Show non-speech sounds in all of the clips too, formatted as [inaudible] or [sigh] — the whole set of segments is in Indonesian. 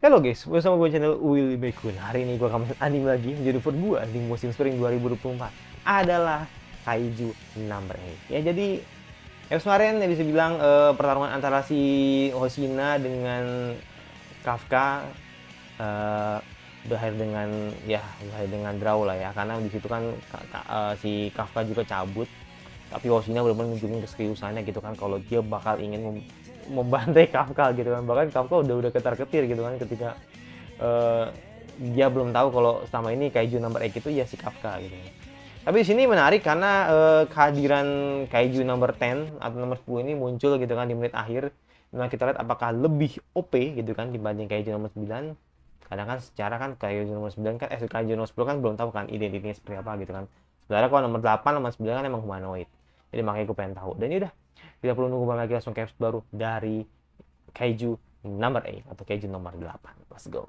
Halo guys, bersama gue channel Willy Bekun. Hari ini gue akan anime lagi menjadi favorit gue di musim spring 2024 adalah Kaiju Number 8. Ya jadi yang kemarin ya bisa bilang eh, pertarungan antara si Hoshina dengan Kafka eh, berakhir dengan ya berakhir dengan draw lah ya karena di situ kan uh, si Kafka juga cabut tapi Yoshina benar-benar nunjukin keseriusannya gitu kan kalau dia bakal ingin mem membantai Kafka gitu kan bahkan Kafka udah udah ketar ketir gitu kan ketika uh, dia belum tahu kalau selama ini kaiju number X itu ya si Kafka gitu kan. tapi di sini menarik karena uh, kehadiran kaiju number 10 atau nomor 10 ini muncul gitu kan di menit akhir nah kita lihat apakah lebih OP gitu kan dibanding kaiju nomor 9 kadang kan secara kan Kaiju nomor 9 kan eh Kaiju nomor 10 kan belum tahu kan identitasnya seperti apa gitu kan Sebenarnya kalau nomor 8 nomor 9 kan emang humanoid jadi makanya gue pengen tahu dan ya udah tidak perlu nunggu lagi langsung caps baru dari kaiju number 8 atau kaiju nomor 8 let's go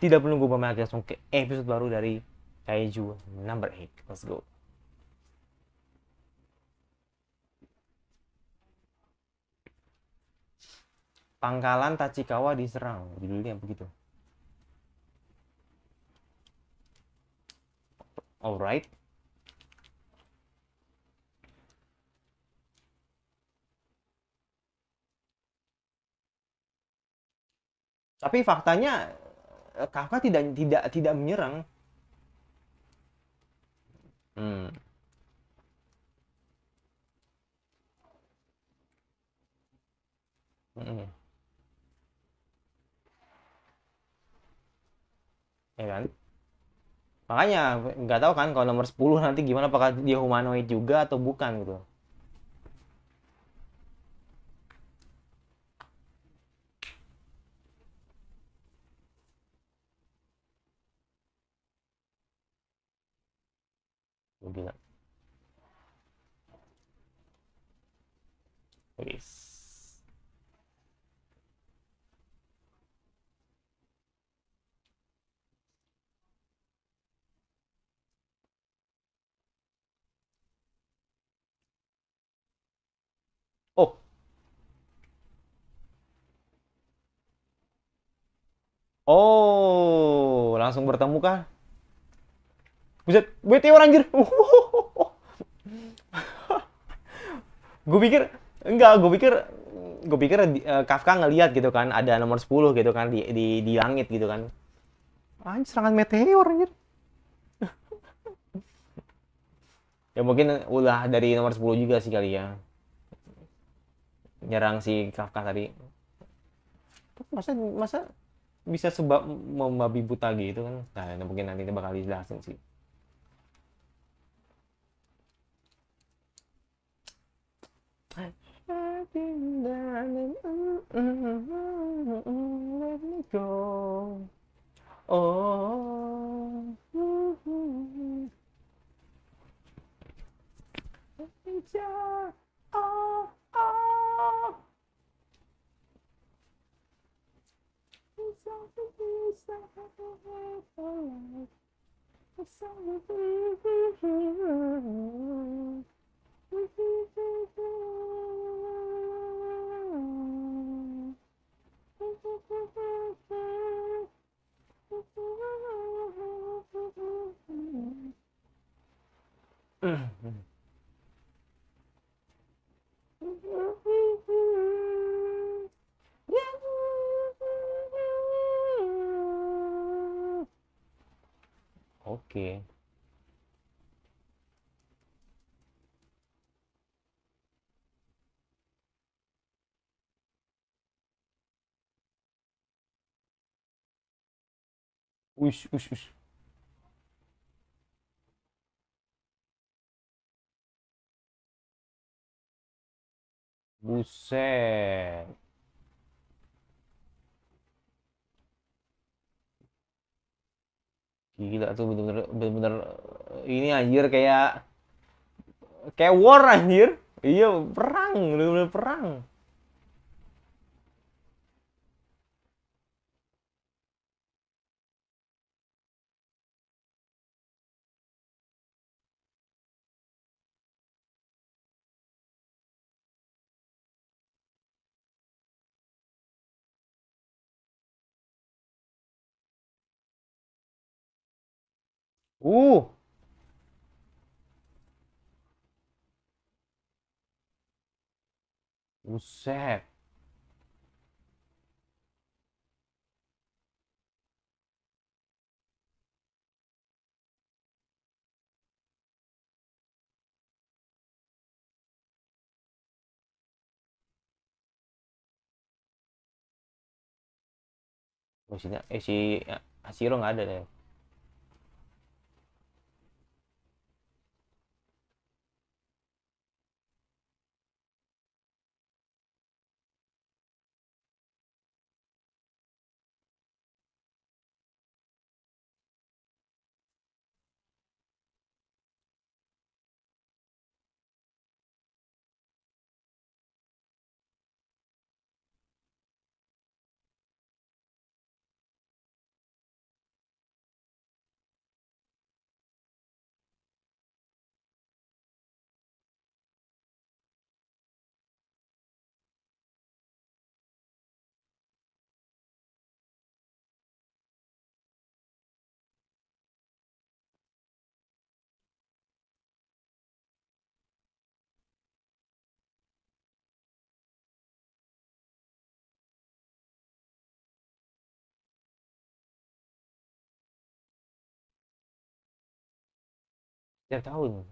tidak perlu nunggu lagi langsung ke episode baru dari kaiju number 8 let's go Pangkalan Tachikawa diserang. Judulnya begitu. Alright. Tapi faktanya eh, Kafka tidak tidak tidak menyerang. Hmm. Hmm. Ya kan? Makanya nggak tahu kan kalau nomor 10 nanti gimana apakah dia humanoid juga atau bukan gitu. gue bilang wis oh. oh, langsung bertemu kah? Buset, BTO anjir. gue pikir enggak, gue pikir gue pikir uh, Kafka ngelihat gitu kan ada nomor 10 gitu kan di di, di langit gitu kan. Anjir serangan meteor anjir. ya mungkin ulah dari nomor 10 juga sih kali ya. Nyerang si Kafka tadi. Masa masa bisa sebab membabi buta gitu kan. Nah, mungkin nanti bakal dijelasin sih. let me go. Oh, let me go. Oh, oh. It's all the things that I've ever had. It's all the things. Mm-hmm. okay ush ush ush Buset. Gila tuh bener-bener bener-bener eh, ini anjir kayak kayak war anjir. Iya, perang, bener-bener perang. Uh. Buset. Oh, eh si ya, Asiro nggak ada deh. tiap tahun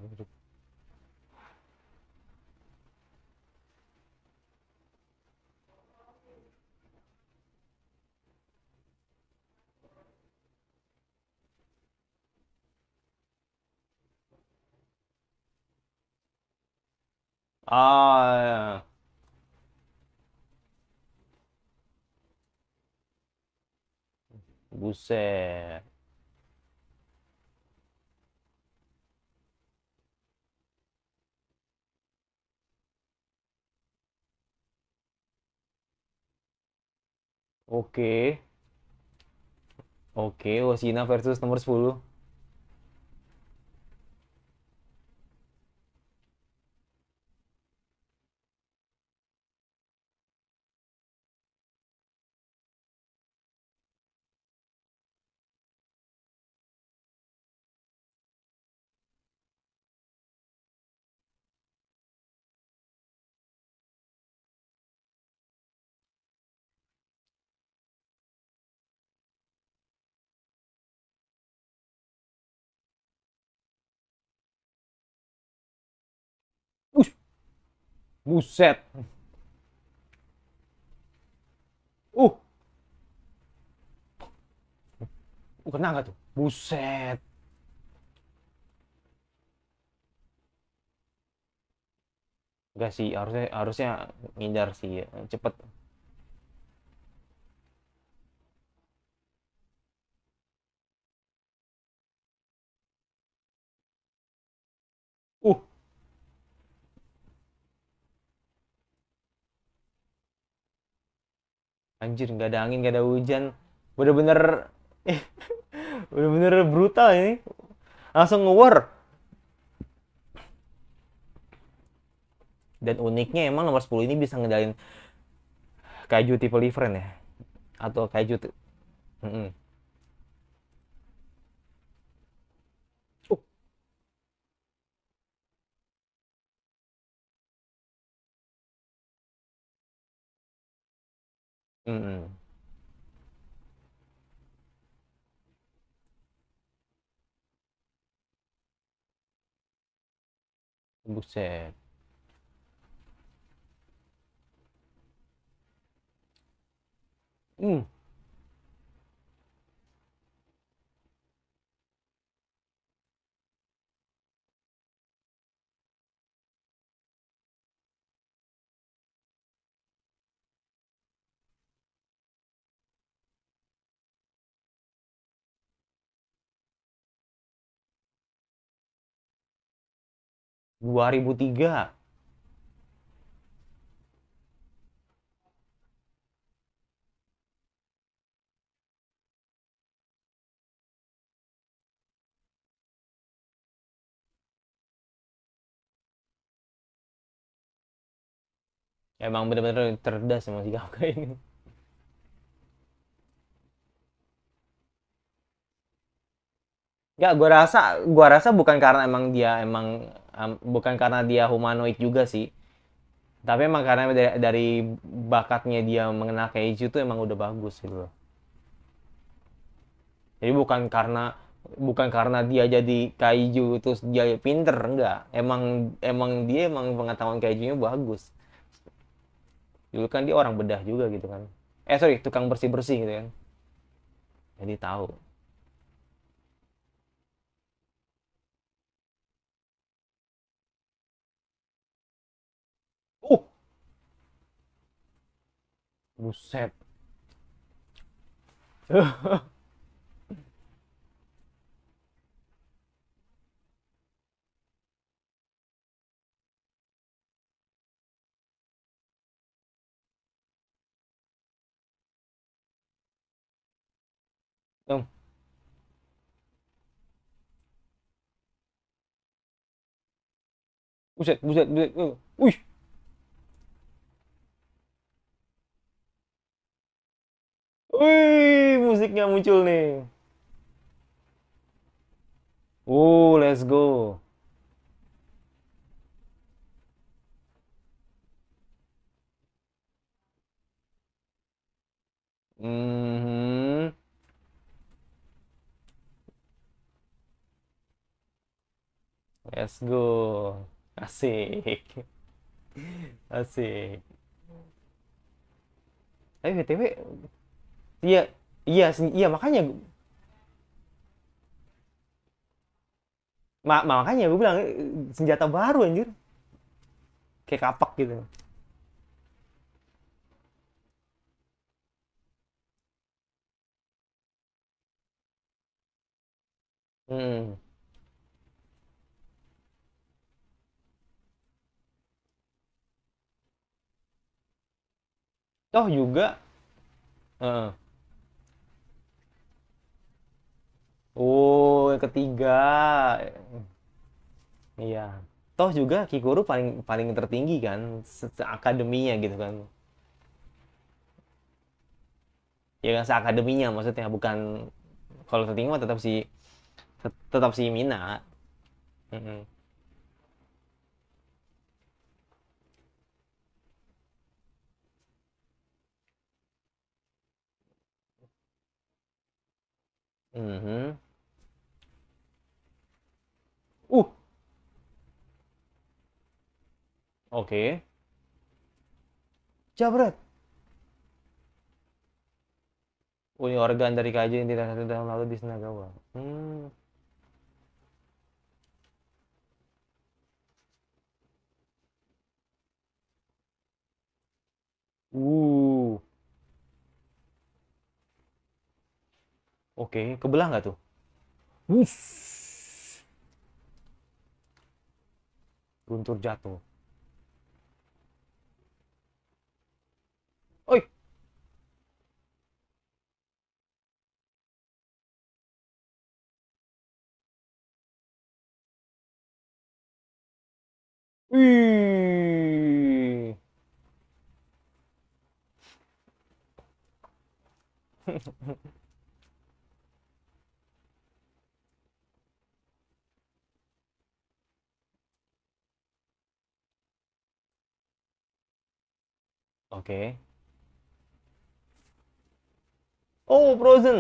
Ah, buset. Oke. Okay. Oke, okay, Washina versus nomor 10. Buset. Uh. Uh, kena nggak tuh? Buset. Gak sih, harusnya harusnya ngindar sih, Cepet. cepet. anjir nggak ada angin nggak ada hujan bener-bener eh, [laughs] bener-bener brutal ini langsung ngewar dan uniknya emang nomor 10 ini bisa ngedalin kaiju tipe Livren ya atau kaiju mm Mhm. Buset. 2003 Emang benar-benar cerdas sama si Kafka ini. Gak, gua rasa, gua rasa bukan karena emang dia emang um, bukan karena dia humanoid juga sih tapi emang karena dari, dari bakatnya dia mengenal keju tuh emang udah bagus gitu loh jadi bukan karena bukan karena dia jadi kaiju terus dia pinter enggak emang emang dia emang pengetahuan kaijunya bagus dulu kan dia orang bedah juga gitu kan eh sorry tukang bersih bersih gitu kan jadi tahu Buset. Không. Buset, buset, buset. Ui. Wih, musiknya muncul nih. Oh, let's go. -hmm. Let's go. Asik. Asik. Eh, BTW Iya, iya, iya makanya Ma Ma makanya gue bilang eh, senjata baru anjir. Kayak kapak gitu. Hmm. Toh juga uh, Oh, yang ketiga. Iya. Toh juga Kikuru paling paling tertinggi kan se, akademinya gitu kan. Ya kan se akademinya maksudnya bukan kalau tertinggi mah tetap si tetap si Mina. Mm -hmm. Hmm. Uh. Oke. Jabret. Uni organ dari kaji yang tidak satu tahun lalu di Senagawa. Hmm. Uh. Oke, kebelah nggak tuh? Wus. Guntur jatuh. Oi. Hmm. [laughs] Oke. Okay. Oh, frozen.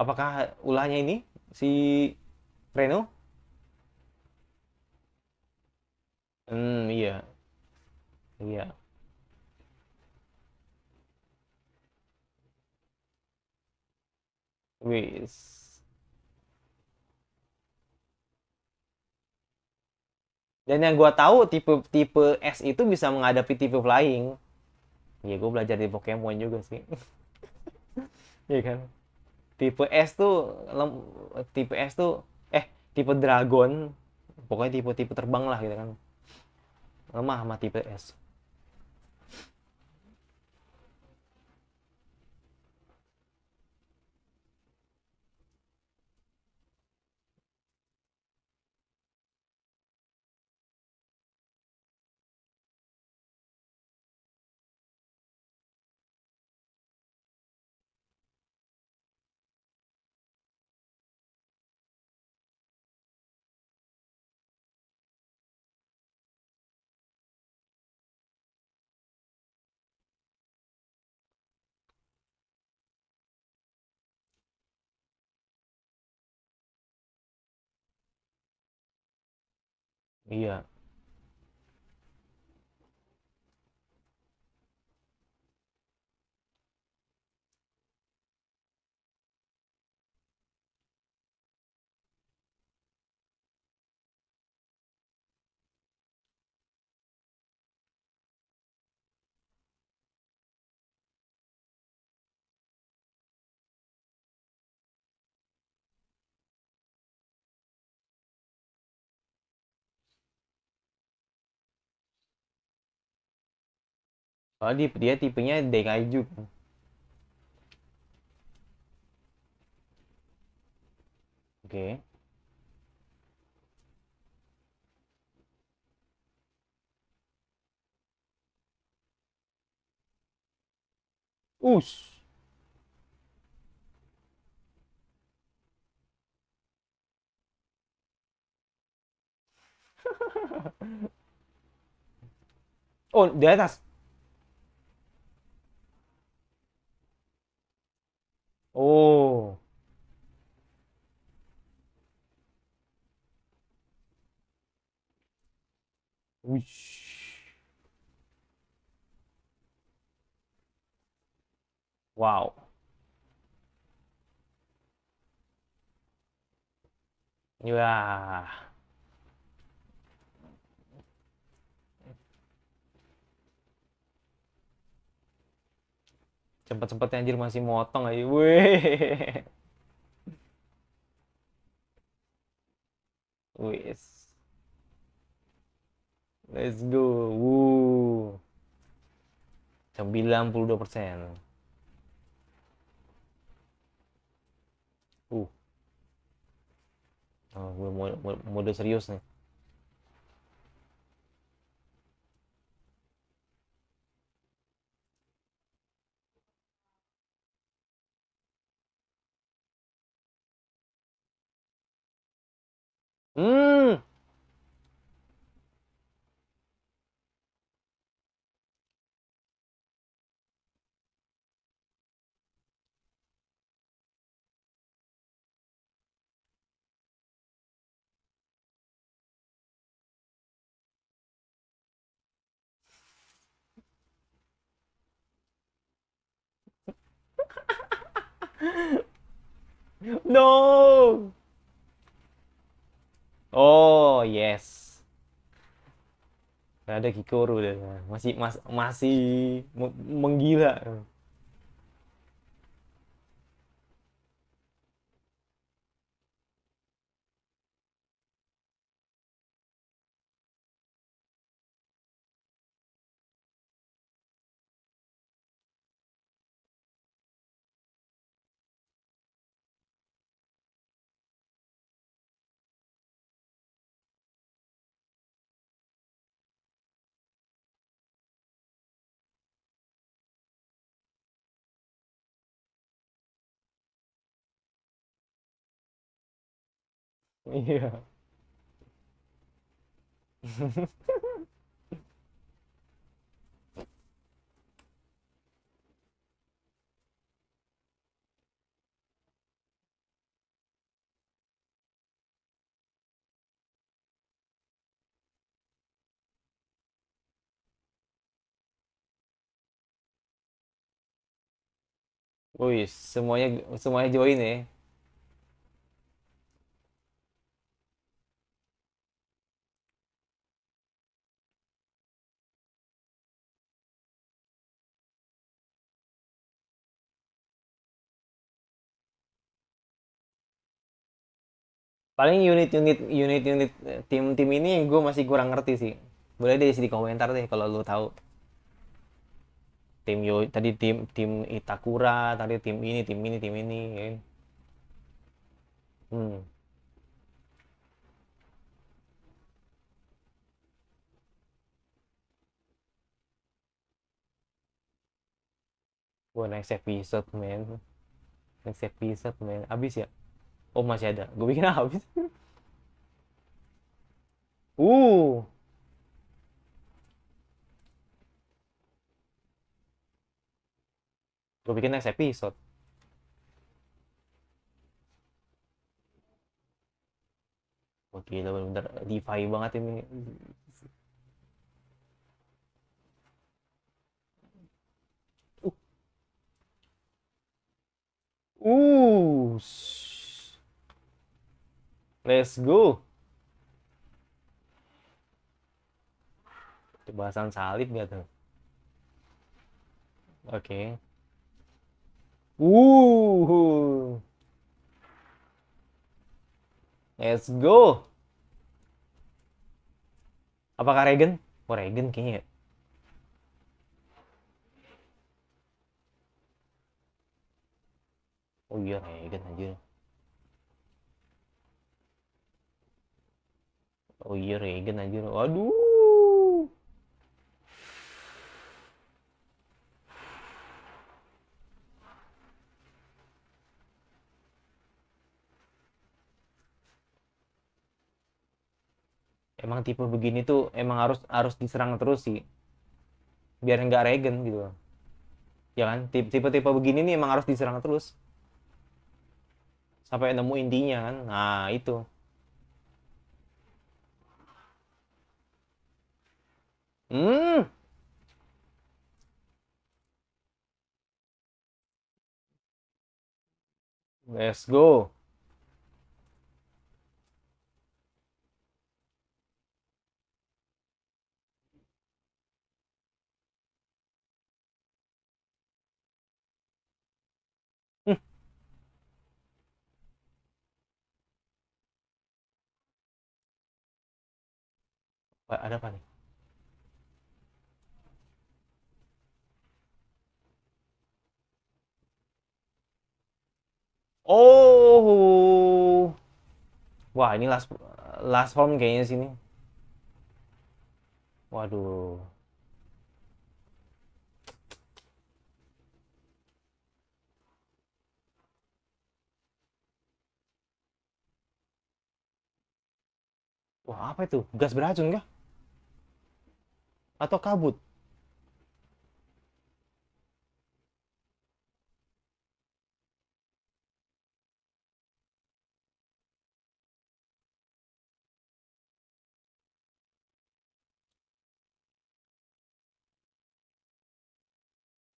Apakah ulahnya ini si Reno? Hmm, iya. Iya. Wis. dan yang gue tahu tipe tipe S itu bisa menghadapi tipe flying ya gue belajar di Pokemon juga sih [laughs] iya kan tipe S tuh tipe S tuh eh tipe dragon pokoknya tipe-tipe terbang lah gitu kan lemah sama tipe S Iya. Soalnya dia, dia tipenya Dengaju kan. Oke. Okay. Us. [laughs] oh, di atas. Oh. Wow. Yeah. Cepet-cepet anjir masih motong aja. Wih. Wis. Let's go. Woo. 92 persen. Uh. Oh, gue mode, mode serius nih. うん。no! [laughs] Oh, yes. Ada Kikoru deh. Masih mas, masih menggila. Iya. Wih, semuanya semuanya join ya. paling unit-unit unit-unit tim-tim eh, ini gue masih kurang ngerti sih boleh deh di komentar deh kalau lo tahu tim yo tadi tim tim Itakura tadi tim ini tim ini tim ini ya. Kan? hmm Gue next episode, man. Next episode, man. Abis ya? Oh masih ada. Gue bikin [laughs] habis. uh. Gue bikin next episode. Oke, lo bener-bener DeFi banget ini. Uh. Uh. Let's go. Bahasan salib ya tuh. Oke. Okay. Let's go. Apakah Regen? Oh Regen kayaknya ya. Oh iya Regen anjir. oh iya Regen anjir waduh emang tipe begini tuh emang harus harus diserang terus sih biar nggak regen gitu ya kan tipe-tipe begini nih emang harus diserang terus sampai nemu intinya kan nah itu Hmm. Let's go. Hmm. ada apa nih? Oh. Wah, ini last last form kayaknya sini. Waduh. Wah, apa itu? Gas beracun kah? Atau kabut?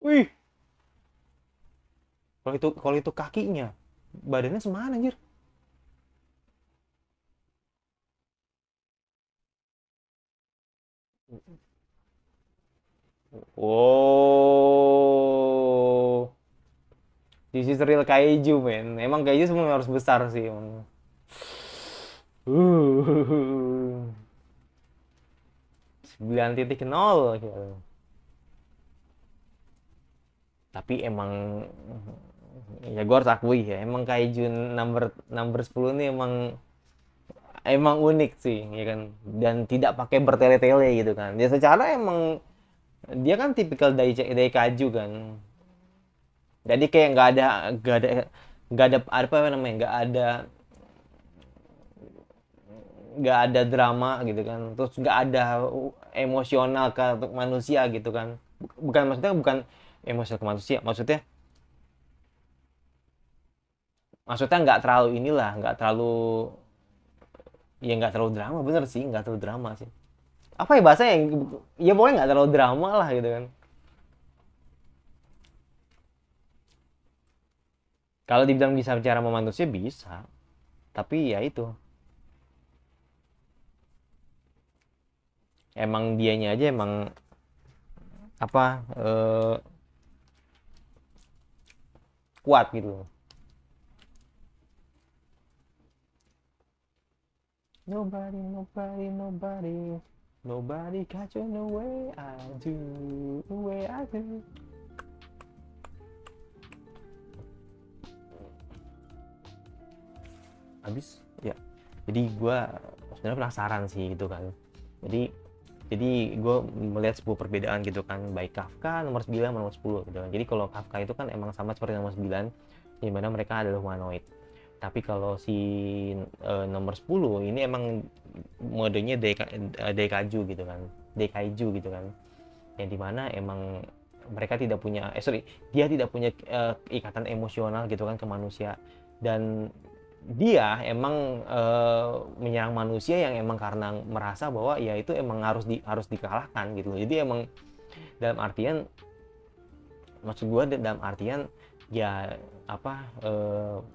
Wih. Kalau itu kalau itu kakinya, badannya semana anjir? Wow. This is real kaiju, men. Emang kaiju semua harus besar sih, emang. Uh. 9.0 gitu tapi emang ya gue harus akui ya emang kaiju number number sepuluh ini emang emang unik sih ya kan dan tidak pakai bertele-tele gitu kan dia ya secara emang dia kan tipikal dari dari kaiju kan jadi kayak nggak ada nggak ada nggak ada apa namanya nggak ada nggak ada drama gitu kan terus nggak ada emosional untuk manusia gitu kan bukan maksudnya bukan emosional ke manusia maksudnya maksudnya nggak terlalu inilah nggak terlalu ya nggak terlalu drama bener sih nggak terlalu drama sih apa ya bahasanya ya boleh nggak terlalu drama lah gitu kan kalau dibilang bisa bicara sama manusia bisa tapi ya itu emang dianya aja emang apa eh, kuat gitu Nobody, nobody, nobody, nobody catch you the way I do, the way I do. Abis, ya. Jadi gue sebenarnya penasaran sih gitu kan. Jadi jadi gue melihat sebuah perbedaan gitu kan baik Kafka nomor 9 nomor 10 gitu kan jadi kalau Kafka itu kan emang sama seperti nomor 9 di mana mereka adalah humanoid tapi kalau si e, nomor 10 ini emang modenya deka, dekaju gitu kan dekaju gitu kan yang dimana emang mereka tidak punya eh sorry dia tidak punya e, ikatan emosional gitu kan ke manusia dan dia emang e, menyerang manusia yang emang karena merasa bahwa ya itu emang harus di, harus dikalahkan gitu loh. Jadi emang dalam artian maksud gua dalam artian ya apa e,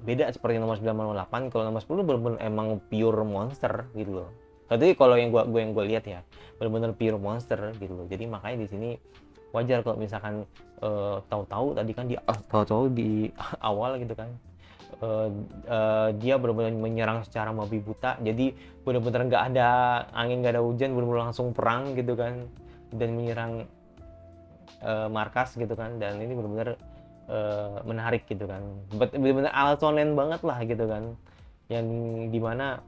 beda seperti nomor sembilan delapan kalau nomor 10 benar-benar emang pure monster gitu loh. Tapi kalau yang gua, gua yang gua lihat ya benar-benar pure monster gitu loh. Jadi makanya di sini wajar kalau misalkan uh, tahu-tahu tadi kan di tahu-tahu di [laughs] awal gitu kan uh, uh, dia benar-benar menyerang secara babi buta jadi benar-benar nggak ada angin nggak ada hujan benar-benar langsung perang gitu kan dan menyerang uh, markas gitu kan dan ini benar-benar uh, menarik gitu kan benar-benar altonen banget lah gitu kan yang dimana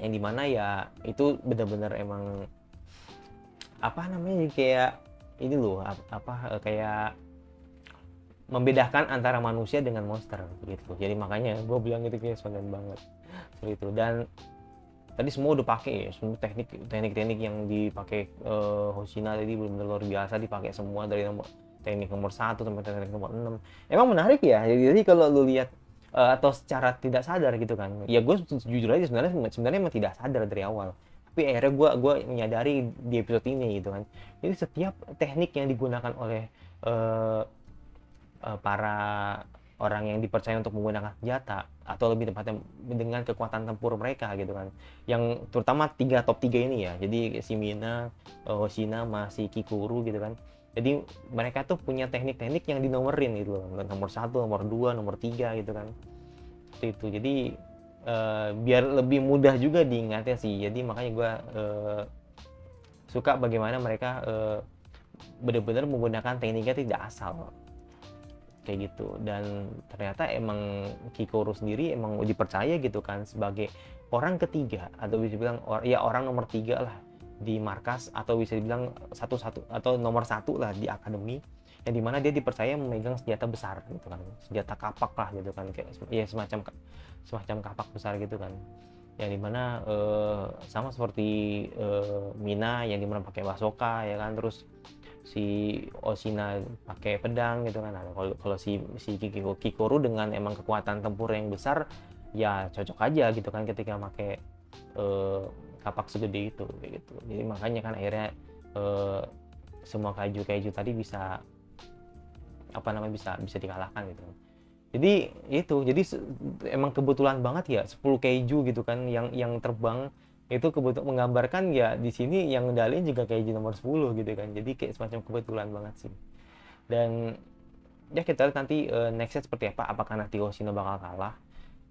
yang dimana ya itu benar-benar emang apa namanya kayak ini loh apa kayak membedakan antara manusia dengan monster gitu jadi makanya gue bilang itu kayak sebagian banget seperti itu dan tadi semua udah pakai ya semua teknik teknik teknik yang dipakai uh, Hoshina tadi belum benar luar biasa dipakai semua dari nomor teknik nomor satu sampai teknik nomor enam. emang menarik ya jadi, jadi kalau lu lihat uh, atau secara tidak sadar gitu kan ya gue jujur aja sebenarnya sebenarnya emang tidak sadar dari awal tapi akhirnya gue gue menyadari di episode ini gitu kan jadi setiap teknik yang digunakan oleh uh, Eh, para orang yang dipercaya untuk menggunakan senjata atau lebih tepatnya dengan kekuatan tempur mereka gitu kan yang terutama tiga top tiga ini ya jadi si eh, si Hoshina, masih Kikuru gitu kan jadi mereka tuh punya teknik-teknik yang dinomerin gitu loh nomor satu nomor dua nomor tiga gitu kan itu, itu. jadi uh, biar lebih mudah juga diingatnya sih jadi makanya gue uh, suka bagaimana mereka uh, benar-benar menggunakan tekniknya tidak asal kayak gitu dan ternyata emang Kikoru sendiri emang dipercaya gitu kan sebagai orang ketiga atau bisa bilang or, ya orang nomor tiga lah di markas atau bisa dibilang satu satu atau nomor satu lah di akademi yang dimana dia dipercaya memegang senjata besar gitu kan senjata kapak lah gitu kan kayak ya semacam semacam kapak besar gitu kan yang dimana uh, sama seperti uh, Mina yang dimana pakai basoka ya kan terus si Osina pakai pedang gitu kan nah, kalau kalau si si Kiko Kikoru dengan emang kekuatan tempur yang besar ya cocok aja gitu kan ketika pakai eh, kapak segede itu gitu jadi makanya kan akhirnya eh, semua kaiju kaiju tadi bisa apa namanya bisa bisa dikalahkan gitu jadi itu jadi emang kebetulan banget ya 10 keju gitu kan yang yang terbang itu kebetulan menggambarkan ya di sini yang ngendalin juga kayak di nomor 10 gitu kan jadi kayak semacam kebetulan banget sih dan ya kita lihat nanti uh, eh, nextnya seperti apa apakah nanti Hoshino bakal kalah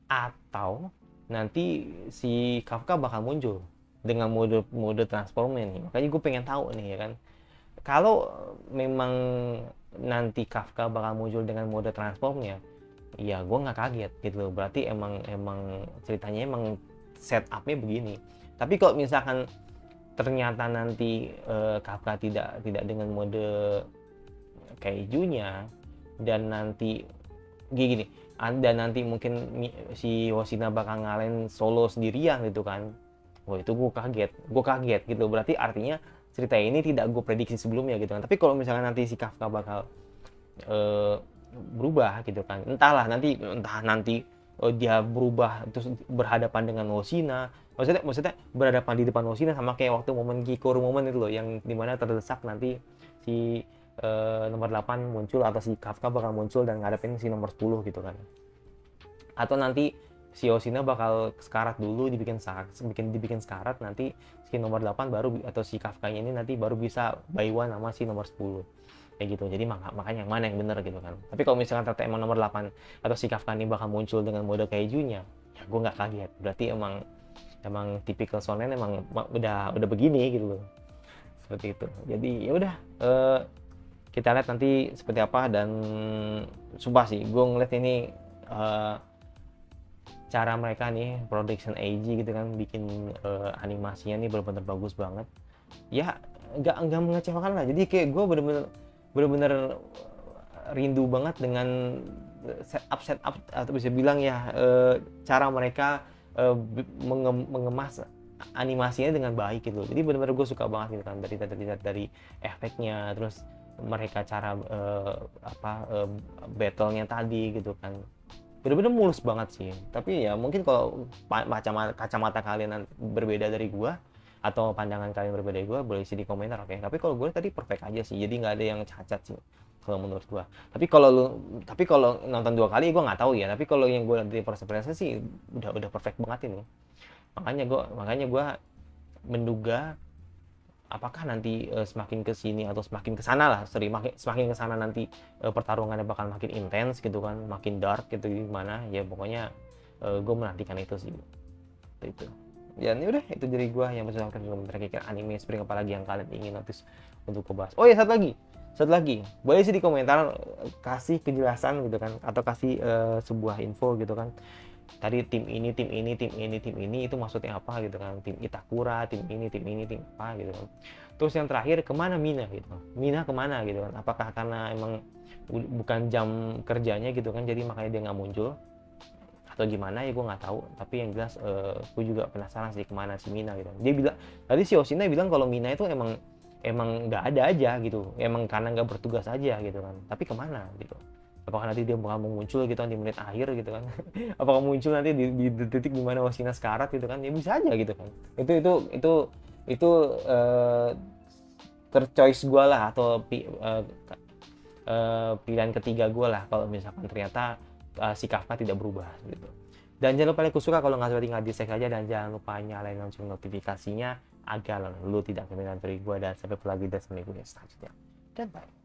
atau nanti si Kafka bakal muncul dengan mode mode transformnya nih makanya gue pengen tahu nih ya kan kalau memang nanti Kafka bakal muncul dengan mode transformnya ya gue nggak kaget gitu loh berarti emang emang ceritanya emang setupnya begini tapi kalau misalkan ternyata nanti uh, Kafka tidak tidak dengan mode kejunya dan nanti gini, gini dan nanti mungkin si Hosina bakal ngalain solo sendirian gitu kan wah itu gue kaget gue kaget gitu berarti artinya cerita ini tidak gue prediksi sebelumnya gitu kan tapi kalau misalnya nanti si Kafka bakal eh, berubah gitu kan entahlah nanti entah nanti eh, dia berubah terus berhadapan dengan Hosina maksudnya maksudnya berhadapan di depan Washington sama kayak waktu momen Kikor momen itu loh yang dimana terdesak nanti si uh, nomor 8 muncul atau si Kafka bakal muncul dan ngadepin si nomor 10 gitu kan atau nanti si Osina bakal sekarat dulu dibikin sekarat, bikin dibikin sekarat nanti si nomor 8 baru atau si Kafka ini nanti baru bisa one sama si nomor 10 kayak gitu jadi mak makanya yang mana yang bener gitu kan tapi kalau misalkan ternyata emang nomor 8 atau si Kafka ini bakal muncul dengan mode kejunya ya gue nggak kaget berarti emang emang tipikal sonen emang udah udah begini gitu loh seperti itu jadi ya udah uh, kita lihat nanti seperti apa dan sumpah sih gue ngeliat ini uh, cara mereka nih production AG gitu kan bikin uh, animasinya nih benar-benar bagus banget ya nggak nggak mengecewakan lah jadi kayak gue bener-bener bener-bener rindu banget dengan setup setup atau bisa bilang ya uh, cara mereka Eh, mengemas animasinya dengan baik gitu jadi benar-benar gue suka banget gitu kan dari dari dari, efeknya terus mereka cara uh, apa uh, battlenya tadi gitu kan benar-benar mulus banget sih tapi ya mungkin kalau macam kacamata kalian berbeda dari gue atau pandangan kalian berbeda gue boleh isi di komentar oke okay? tapi kalau gue tadi perfect aja sih jadi nggak ada yang cacat sih kalau menurut gua tapi kalau lu tapi kalau nonton dua kali gua nggak tahu ya tapi kalau yang gua nanti proses proses sih udah udah perfect banget ini makanya gua makanya gua menduga apakah nanti uh, semakin ke sini atau semakin ke sana lah sorry makin, semakin ke sana nanti uh, pertarungannya bakal makin intens gitu kan makin dark gitu gimana ya pokoknya uh, eh, gue menantikan itu sih itu, itu. ya ini udah itu jadi gue yang bisa komentar kira anime spring apalagi yang kalian ingin notice untuk gue bahas oh ya satu lagi satu lagi boleh sih di komentar eh, kasih penjelasan gitu kan atau kasih uh, sebuah info gitu kan tadi tim ini tim ini tim ini tim ini itu maksudnya apa gitu kan tim Itakura tim ini tim ini tim apa gitu kan terus yang terakhir kemana Mina gitu Mina kemana gitu kan apakah karena emang bukan jam kerjanya gitu kan jadi makanya dia nggak muncul atau gimana ya gue nggak tahu tapi yang jelas uh, eh, gue juga penasaran sih kemana si Mina gitu kan. dia bilang tadi si Osina bilang kalau Mina itu emang emang nggak ada aja gitu emang karena nggak bertugas aja gitu kan tapi kemana gitu apakah nanti dia bakal muncul gitu kan di menit akhir gitu kan [laughs] apakah muncul nanti di, di, di titik dimana Wasina sekarat gitu kan ya bisa aja gitu kan itu itu itu itu uh, eh, terchoice gue lah atau uh, uh, pilihan ketiga gue lah kalau misalkan ternyata uh, si Kafka tidak berubah gitu dan jangan lupa like suka kalau nggak suka tinggal di aja dan jangan lupa nyalain lonceng notifikasinya agar lu tidak ketinggalan dari gue dan sampai lagi dan seminggu yang selanjutnya. Dan bye.